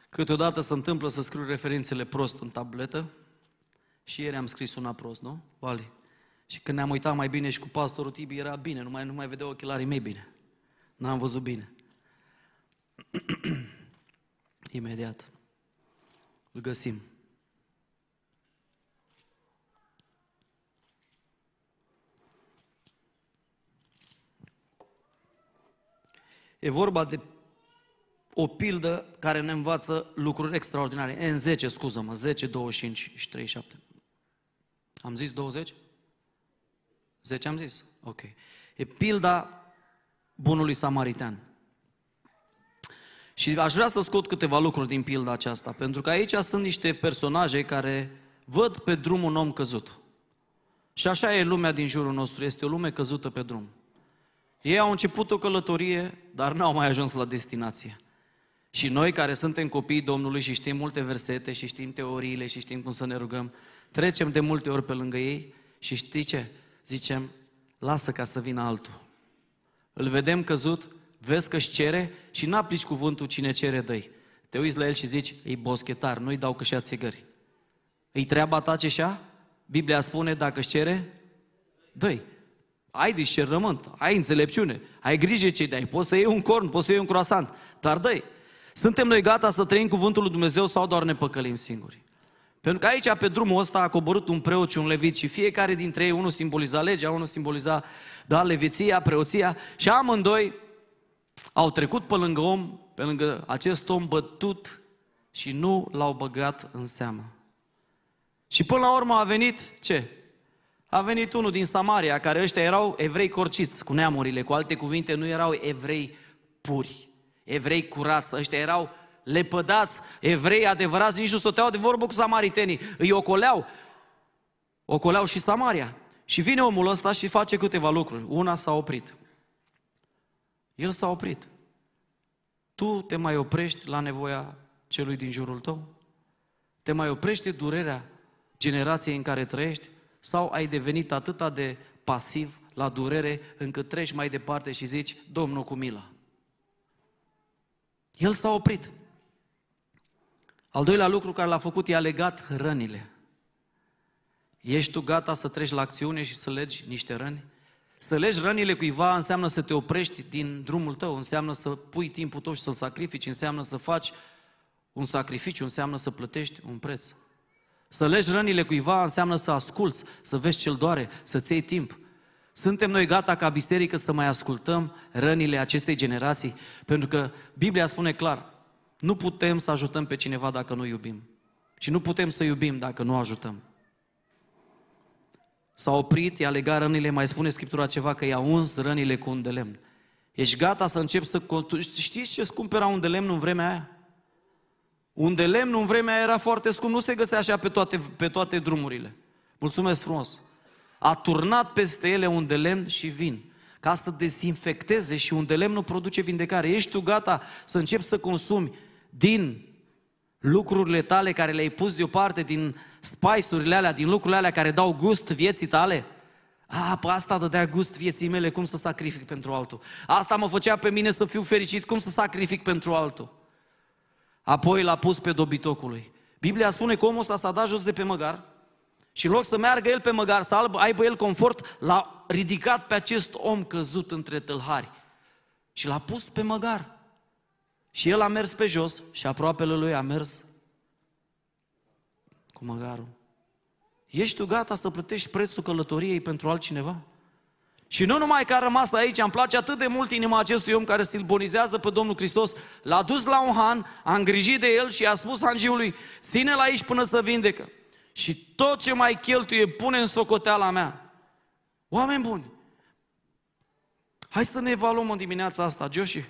Câteodată se întâmplă să scriu referințele prost în tabletă. Și ieri am scris una prost, nu? Vali. Și când ne-am uitat mai bine și cu pastorul Tibi era bine, nu mai, nu mai vedea ochelarii mei bine. N-am văzut bine. Imediat. Îl găsim. E vorba de o pildă care ne învață lucruri extraordinare. În 10, scuză-mă, 10, 25 și 37. Am zis 20? 10 am zis? Ok. E pilda bunului samaritan. Și aș vrea să scot câteva lucruri din pilda aceasta, pentru că aici sunt niște personaje care văd pe drum un om căzut. Și așa e lumea din jurul nostru, este o lume căzută pe drum. Ei au început o călătorie, dar n-au mai ajuns la destinație. Și noi care suntem copiii Domnului și știm multe versete și știm teoriile și știm cum să ne rugăm, trecem de multe ori pe lângă ei și știi ce? Zicem, lasă ca să vină altul. Îl vedem căzut, vezi că își cere și n-aplici cuvântul cine cere dă Te uiți la el și zici, ei boschetar, nu-i dau că și-a țigări. Îi treaba ta ce și Biblia spune, dacă își cere, dă Ai discernământ, ai înțelepciune, ai grijă ce dai, poți să iei un corn, poți să iei un croasant, dar dă suntem noi gata să trăim cuvântul lui Dumnezeu sau doar ne păcălim singuri? Pentru că aici, pe drumul ăsta, a coborât un preot și un levit și fiecare dintre ei, unul simboliza legea, unul simboliza, da, leviția, preoția și amândoi au trecut pe lângă om, pe lângă acest om bătut și nu l-au băgat în seamă. Și până la urmă a venit ce? A venit unul din Samaria, care ăștia erau evrei corciți cu neamurile, cu alte cuvinte, nu erau evrei puri evrei curați, ăștia erau lepădați, evrei adevărați, nici nu stăteau de vorbă cu samaritenii, îi ocoleau, ocoleau și Samaria. Și vine omul ăsta și face câteva lucruri. Una s-a oprit. El s-a oprit. Tu te mai oprești la nevoia celui din jurul tău? Te mai oprește durerea generației în care trăiești? Sau ai devenit atâta de pasiv la durere încât treci mai departe și zici, Domnul cu mila. El s-a oprit. Al doilea lucru care l-a făcut i-a legat rănile. Ești tu gata să treci la acțiune și să legi niște răni? Să legi rănile cuiva înseamnă să te oprești din drumul tău, înseamnă să pui timpul tău și să-l sacrifici, înseamnă să faci un sacrificiu, înseamnă să plătești un preț. Să legi rănile cuiva înseamnă să asculți, să vezi ce-l doare, să-ți iei timp, suntem noi gata ca biserică să mai ascultăm rănile acestei generații? Pentru că Biblia spune clar, nu putem să ajutăm pe cineva dacă nu iubim. Și nu putem să iubim dacă nu ajutăm. S-a oprit, i-a legat rănile, mai spune Scriptura ceva, că i-a uns rănile cu un de lemn. Ești gata să începi să construiești. Știți ce scump era un de lemn în vremea aia? Un de lemn în vremea aia era foarte scump, nu se găsea așa pe toate, pe toate drumurile. Mulțumesc frumos! a turnat peste ele un de lemn și vin ca să dezinfecteze și un de lemn nu produce vindecare. Ești tu gata să începi să consumi din lucrurile tale care le-ai pus deoparte, din spice-urile alea, din lucrurile alea care dau gust vieții tale? A, pe asta dădea gust vieții mele, cum să sacrific pentru altul. Asta mă făcea pe mine să fiu fericit, cum să sacrific pentru altul. Apoi l-a pus pe dobitocului. Biblia spune că omul ăsta s-a dat jos de pe măgar, și în loc să meargă el pe măgar, să aibă el confort, l-a ridicat pe acest om căzut între tâlhari și l-a pus pe măgar. Și el a mers pe jos și aproapele lui a mers cu măgarul. Ești tu gata să plătești prețul călătoriei pentru altcineva? Și nu numai că a rămas aici, îmi place atât de mult inima acestui om care stilbonizează pe Domnul Hristos, l-a dus la un han, a îngrijit de el și a spus hangiului, ține-l aici până să vindecă și tot ce mai cheltuie pune în socoteala mea. Oameni buni, hai să ne evaluăm în dimineața asta. Joshi,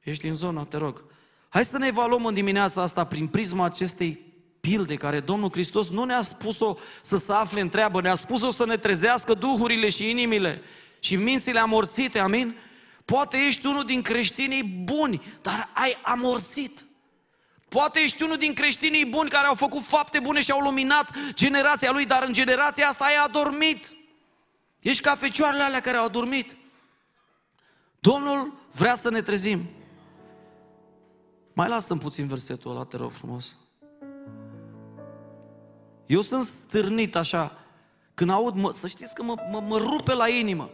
ești din zona? te rog. Hai să ne evaluăm în dimineața asta prin prisma acestei pilde care Domnul Hristos nu ne-a spus-o să se afle în treabă, ne-a spus-o să ne trezească duhurile și inimile și mințile amorțite, amin? Poate ești unul din creștinii buni, dar ai amorțit. Poate ești unul din creștinii buni care au făcut fapte bune și au luminat generația lui, dar în generația asta ai adormit. Ești ca fecioarele alea care au adormit. Domnul vrea să ne trezim. Mai lasă-mi puțin versetul ăla, te rog frumos. Eu sunt stârnit așa, când aud, mă, să știți că mă, mă, mă rupe la inimă.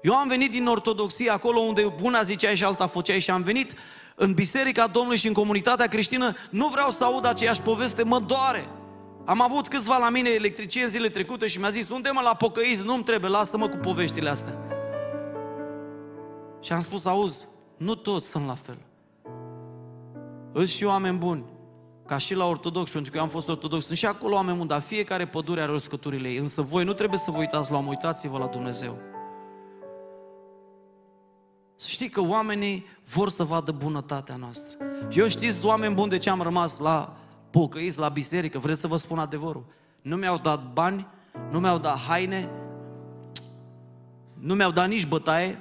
Eu am venit din ortodoxie, acolo unde una zicea și alta făcea, și am venit în biserica Domnului și în comunitatea creștină, nu vreau să aud aceeași poveste, mă doare. Am avut câțiva la mine electricieni zile trecute și mi-a zis, unde mă la pocăiți, nu-mi trebuie, lasă-mă cu poveștile astea. Și am spus, auzi, nu toți sunt la fel. Îs și oameni buni, ca și la ortodox, pentru că eu am fost ortodox, sunt și acolo oameni buni, dar fiecare pădure are răscăturile ei. Însă voi nu trebuie să vă uitați la om, uitați-vă la Dumnezeu. Să știi că oamenii vor să vadă bunătatea noastră. Și eu știți, oameni buni, de ce am rămas la pocăiți, la biserică, vreți să vă spun adevărul. Nu mi-au dat bani, nu mi-au dat haine, nu mi-au dat nici bătaie,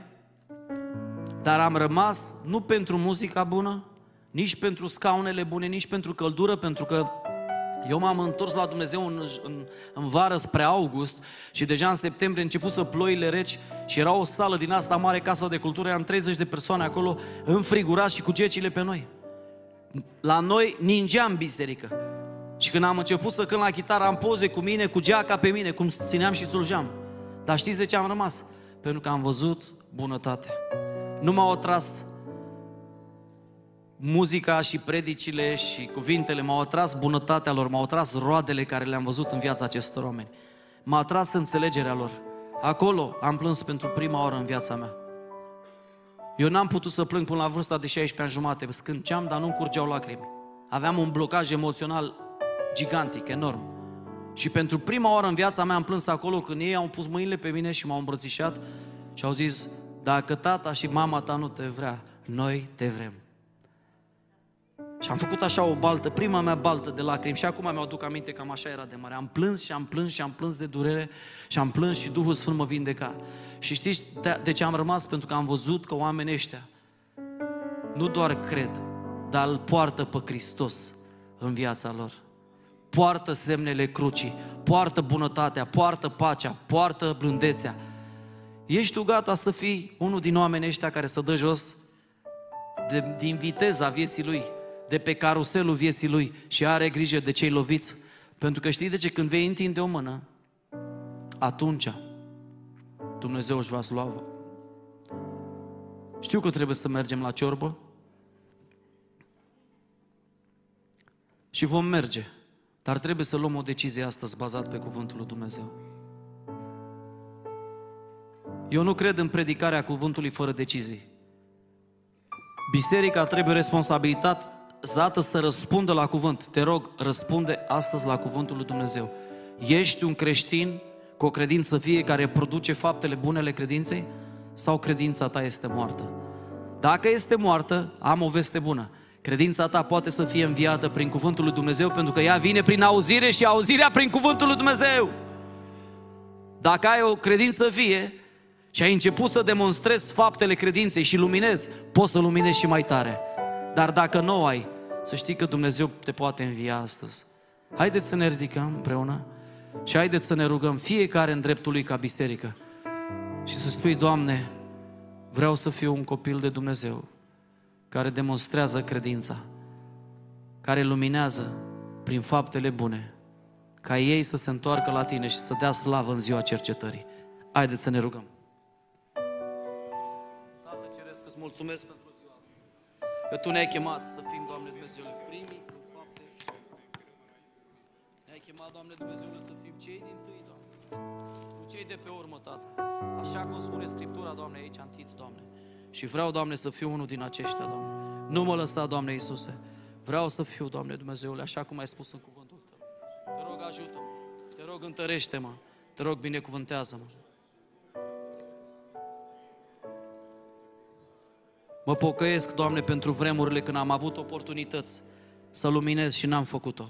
dar am rămas nu pentru muzica bună, nici pentru scaunele bune, nici pentru căldură, pentru că eu m-am întors la Dumnezeu în, în, în vară spre august și deja în septembrie început să ploile reci și era o sală din asta mare, casă de cultură, am 30 de persoane acolo, înfrigurați și cu gecile pe noi. La noi ningeam biserică. Și când am început să cânt la chitară, am poze cu mine, cu geaca pe mine, cum țineam și slujeam. Dar știți de ce am rămas? Pentru că am văzut bunătate. Nu m-au atras muzica și predicile și cuvintele m-au atras bunătatea lor, m-au atras roadele care le-am văzut în viața acestor oameni. M-a atras înțelegerea lor. Acolo am plâns pentru prima oară în viața mea. Eu n-am putut să plâng până la vârsta de 16 ani jumate, scânceam, dar nu curgeau lacrimi. Aveam un blocaj emoțional gigantic, enorm. Și pentru prima oară în viața mea am plâns acolo când ei au pus mâinile pe mine și m-au îmbrățișat și au zis, dacă tata și mama ta nu te vrea, noi te vrem. Și am făcut așa o baltă, prima mea baltă de lacrimi și acum mi-aduc aminte cam așa era de mare. Am plâns și am plâns și am plâns de durere și am plâns și Duhul Sfânt mă vindeca. Și știți de, de ce am rămas? Pentru că am văzut că oamenii ăștia nu doar cred, dar îl poartă pe Hristos în viața lor. Poartă semnele crucii, poartă bunătatea, poartă pacea, poartă blândețea. Ești tu gata să fii unul din oamenii ăștia care să dă jos de, din viteza vieții lui de pe caruselul vieții lui și are grijă de cei loviți. Pentru că știi de ce? Când vei întinde o mână, atunci Dumnezeu își va slava. Știu că trebuie să mergem la ciorbă și vom merge, dar trebuie să luăm o decizie astăzi bazat pe Cuvântul lui Dumnezeu. Eu nu cred în predicarea cuvântului fără decizii. Biserica trebuie responsabilitate dată să răspundă la cuvânt. Te rog, răspunde astăzi la cuvântul lui Dumnezeu. Ești un creștin cu o credință vie care produce faptele bunele credinței? Sau credința ta este moartă? Dacă este moartă, am o veste bună. Credința ta poate să fie înviată prin cuvântul lui Dumnezeu pentru că ea vine prin auzire și auzirea prin cuvântul lui Dumnezeu. Dacă ai o credință vie și ai început să demonstrezi faptele credinței și luminezi, poți să luminezi și mai tare. Dar dacă nu ai, să știi că Dumnezeu te poate învia astăzi. Haideți să ne ridicăm împreună și haideți să ne rugăm fiecare în dreptul lui ca biserică și să spui, Doamne, vreau să fiu un copil de Dumnezeu care demonstrează credința, care luminează prin faptele bune, ca ei să se întoarcă la tine și să dea slavă în ziua cercetării. Haideți să ne rugăm! Tată Ceresc, îți mulțumesc pentru că Tu ne-ai chemat să fim, Doamne Dumnezeu, primii în fapte. Ne-ai chemat, Doamne Dumnezeu, să fim cei din tâi, Doamne, nu cei de pe urmă, Tată. Așa cum spune Scriptura, Doamne, aici am tit, Doamne. Și vreau, Doamne, să fiu unul din aceștia, Doamne. Nu mă lăsa, Doamne Iisuse. Vreau să fiu, Doamne Dumnezeule, așa cum ai spus în cuvântul Tău. Te rog, ajută-mă. Te rog, întărește-mă. Te rog, binecuvântează-mă. Mă pocăiesc, Doamne, pentru vremurile când am avut oportunități să luminez și n-am făcut-o.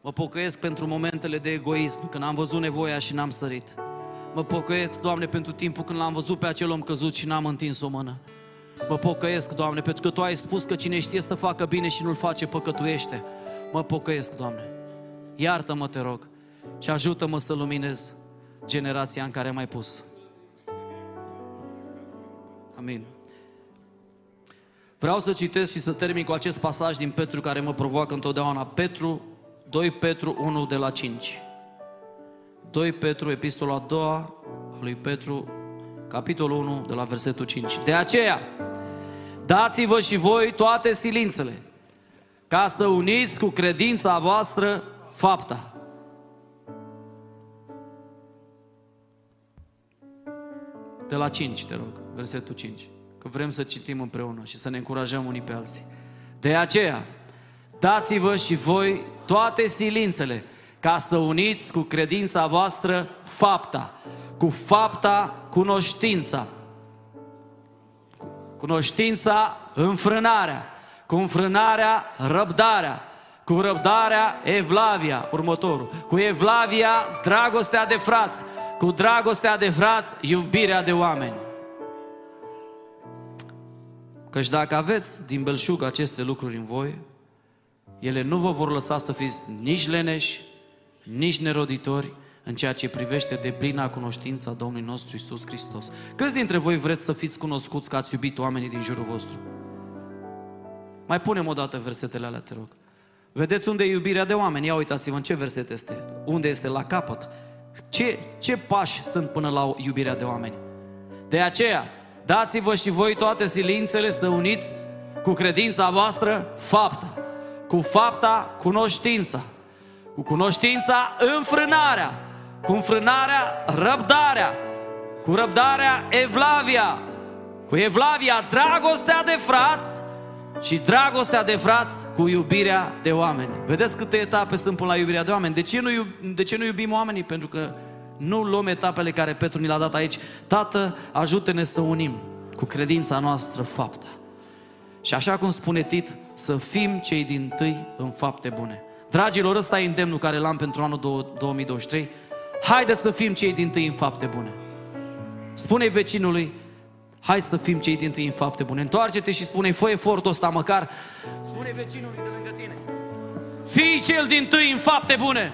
Mă pocăiesc pentru momentele de egoism, când am văzut nevoia și n-am sărit. Mă pocăiesc, Doamne, pentru timpul când l-am văzut pe acel om căzut și n-am întins o mână. Mă pocăiesc, Doamne, pentru că Tu ai spus că cine știe să facă bine și nu-l face, păcătuiește. Mă pocăiesc, Doamne. Iartă-mă, te rog, și ajută-mă să luminez generația în care m-ai pus. Amin. Vreau să citesc și să termin cu acest pasaj din Petru care mă provoacă întotdeauna. Petru, 2 Petru 1 de la 5. 2 Petru, epistola a doua a lui Petru, capitolul 1 de la versetul 5. De aceea, dați-vă și voi toate silințele, ca să uniți cu credința voastră fapta. De la 5, te rog, versetul 5 că vrem să citim împreună și să ne încurajăm unii pe alții. De aceea, dați-vă și voi toate silințele ca să uniți cu credința voastră fapta, cu fapta cunoștința, cunoștința înfrânarea, cu înfrânarea răbdarea, cu răbdarea evlavia, următorul, cu evlavia dragostea de frați, cu dragostea de frați iubirea de oameni. Căci dacă aveți din belșug aceste lucruri în voi, ele nu vă vor lăsa să fiți nici leneși, nici neroditori în ceea ce privește de plina cunoștința Domnului nostru Isus Hristos. Câți dintre voi vreți să fiți cunoscuți că ați iubit oamenii din jurul vostru? Mai punem o dată versetele alea, te rog. Vedeți unde e iubirea de oameni? Ia uitați-vă în ce verset este. Unde este? La capăt. Ce, ce pași sunt până la iubirea de oameni? De aceea, dați-vă și voi toate silințele să uniți cu credința voastră fapta, cu fapta cunoștința, cu cunoștința înfrânarea, cu înfrânarea răbdarea, cu răbdarea evlavia, cu evlavia dragostea de frați și dragostea de frați cu iubirea de oameni. Vedeți câte etape sunt până la iubirea de oameni. De ce nu, iub- de ce nu iubim oamenii? Pentru că nu luăm etapele care Petru ni le-a dat aici. Tată, ajută-ne să unim cu credința noastră fapta. Și așa cum spune Tit, să fim cei din tâi în fapte bune. Dragilor, ăsta e îndemnul care l-am pentru anul 2023. Haideți să fim cei din tâi în fapte bune. Spune vecinului, hai să fim cei din tâi în fapte bune. Întoarce-te și spune, fă efortul ăsta măcar. Spune vecinului de lângă tine, fii cel din tâi în fapte bune.